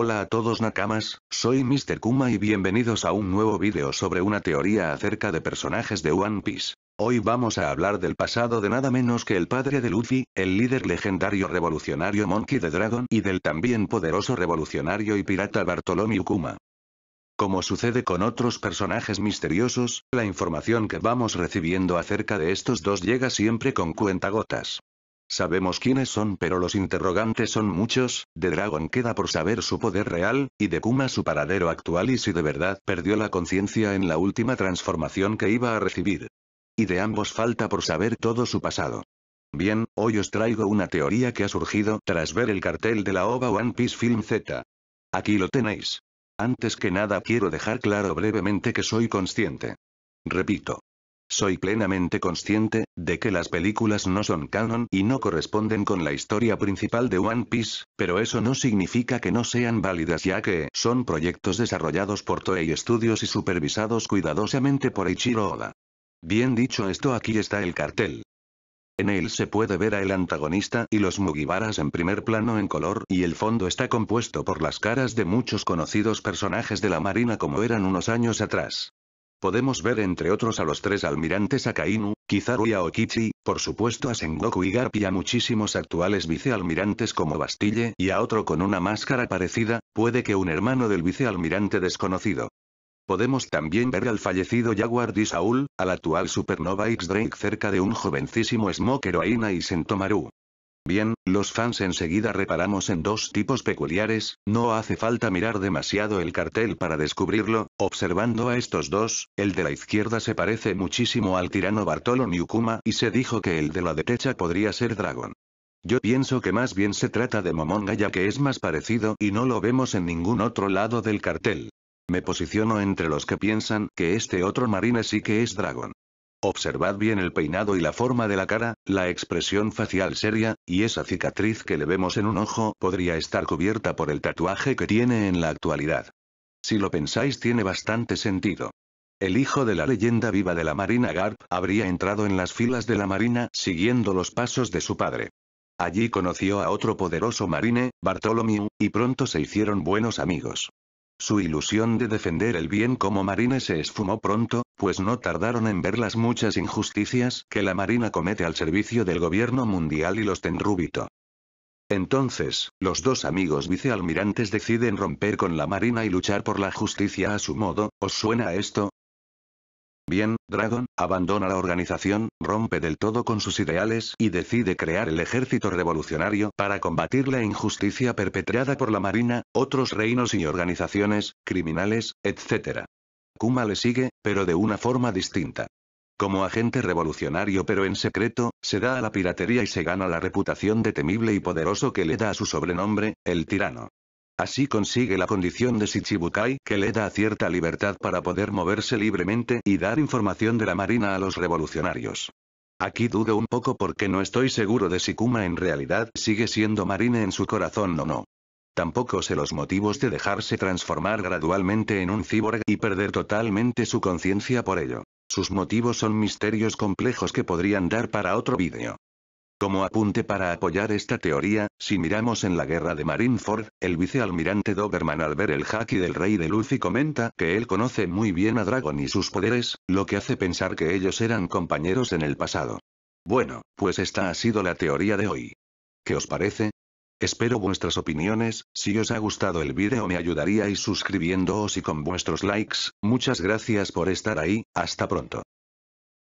Hola a todos Nakamas, soy Mr. Kuma y bienvenidos a un nuevo vídeo sobre una teoría acerca de personajes de One Piece. Hoy vamos a hablar del pasado de nada menos que el padre de Luffy, el líder legendario revolucionario Monkey the Dragon y del también poderoso revolucionario y pirata Bartolomeo Kuma. Como sucede con otros personajes misteriosos, la información que vamos recibiendo acerca de estos dos llega siempre con cuentagotas. Sabemos quiénes son pero los interrogantes son muchos, de Dragon queda por saber su poder real, y de Kuma su paradero actual y si de verdad perdió la conciencia en la última transformación que iba a recibir. Y de ambos falta por saber todo su pasado. Bien, hoy os traigo una teoría que ha surgido tras ver el cartel de la OVA One Piece Film Z. Aquí lo tenéis. Antes que nada quiero dejar claro brevemente que soy consciente. Repito, soy plenamente consciente, de que las películas no son canon y no corresponden con la historia principal de One Piece, pero eso no significa que no sean válidas ya que son proyectos desarrollados por Toei Studios y supervisados cuidadosamente por Ichiro Oda. Bien dicho esto aquí está el cartel. En él se puede ver a el antagonista y los mugibaras en primer plano en color y el fondo está compuesto por las caras de muchos conocidos personajes de la marina como eran unos años atrás. Podemos ver entre otros a los tres almirantes Akainu, Kizaru y Okichi, por supuesto a Sengoku y Garp y a muchísimos actuales vicealmirantes como Bastille y a otro con una máscara parecida, puede que un hermano del vicealmirante desconocido. Podemos también ver al fallecido Jaguar Disaul, al actual Supernova X-Drake cerca de un jovencísimo Smoker Aina y Sentomaru. Bien, los fans enseguida reparamos en dos tipos peculiares, no hace falta mirar demasiado el cartel para descubrirlo, observando a estos dos, el de la izquierda se parece muchísimo al tirano Bartolo Nyukuma y se dijo que el de la derecha podría ser Dragon. Yo pienso que más bien se trata de Momonga ya que es más parecido y no lo vemos en ningún otro lado del cartel. Me posiciono entre los que piensan que este otro marine sí que es Dragon. Observad bien el peinado y la forma de la cara, la expresión facial seria, y esa cicatriz que le vemos en un ojo podría estar cubierta por el tatuaje que tiene en la actualidad. Si lo pensáis tiene bastante sentido. El hijo de la leyenda viva de la Marina Garp habría entrado en las filas de la Marina siguiendo los pasos de su padre. Allí conoció a otro poderoso marine, Bartholomew, y pronto se hicieron buenos amigos. Su ilusión de defender el bien como marina se esfumó pronto, pues no tardaron en ver las muchas injusticias que la marina comete al servicio del gobierno mundial y los tenrúbito. Entonces, los dos amigos vicealmirantes deciden romper con la marina y luchar por la justicia a su modo, ¿os suena esto? Bien, Dragon, abandona la organización, rompe del todo con sus ideales y decide crear el ejército revolucionario para combatir la injusticia perpetrada por la marina, otros reinos y organizaciones, criminales, etc. Kuma le sigue, pero de una forma distinta. Como agente revolucionario pero en secreto, se da a la piratería y se gana la reputación de temible y poderoso que le da a su sobrenombre, el tirano. Así consigue la condición de Shichibukai que le da cierta libertad para poder moverse libremente y dar información de la marina a los revolucionarios. Aquí dudo un poco porque no estoy seguro de si Kuma en realidad sigue siendo marine en su corazón o no. Tampoco sé los motivos de dejarse transformar gradualmente en un cyborg y perder totalmente su conciencia por ello. Sus motivos son misterios complejos que podrían dar para otro vídeo. Como apunte para apoyar esta teoría, si miramos en la guerra de Marineford, el vicealmirante Doberman al ver el haki del rey de y comenta que él conoce muy bien a Dragon y sus poderes, lo que hace pensar que ellos eran compañeros en el pasado. Bueno, pues esta ha sido la teoría de hoy. ¿Qué os parece? Espero vuestras opiniones, si os ha gustado el vídeo me ayudaríais suscribiéndoos y con vuestros likes, muchas gracias por estar ahí, hasta pronto.